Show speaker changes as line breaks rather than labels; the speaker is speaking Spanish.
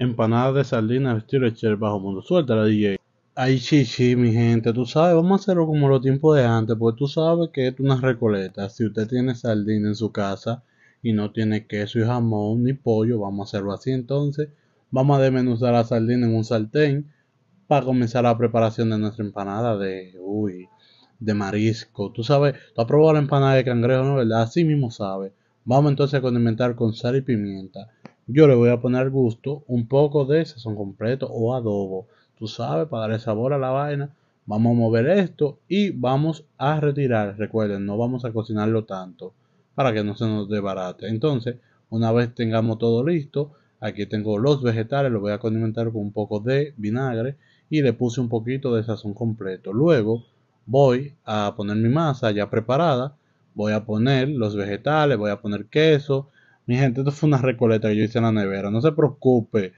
Empanada de sardinas stretcher bajo mundo. Suelta la DJ. Ay, chichi, mi gente, tú sabes, vamos a hacerlo como los tiempos de antes, porque tú sabes que es una recoleta. Si usted tiene sardina en su casa y no tiene queso y jamón ni pollo, vamos a hacerlo así entonces. Vamos a desmenuzar la sardina en un sartén para comenzar la preparación de nuestra empanada de, uy, de marisco. Tú sabes, tú has probado la empanada de cangrejo, ¿no? ¿Verdad? Así mismo sabe. Vamos entonces a condimentar con sal y pimienta yo le voy a poner gusto un poco de sazón completo o adobo. Tú sabes, para darle sabor a la vaina. Vamos a mover esto y vamos a retirar. Recuerden, no vamos a cocinarlo tanto para que no se nos desbarate. Entonces, una vez tengamos todo listo, aquí tengo los vegetales, los voy a condimentar con un poco de vinagre y le puse un poquito de sazón completo. Luego voy a poner mi masa ya preparada, voy a poner los vegetales, voy a poner queso, mi gente, esto fue una recoleta que yo hice en la nevera. No se preocupe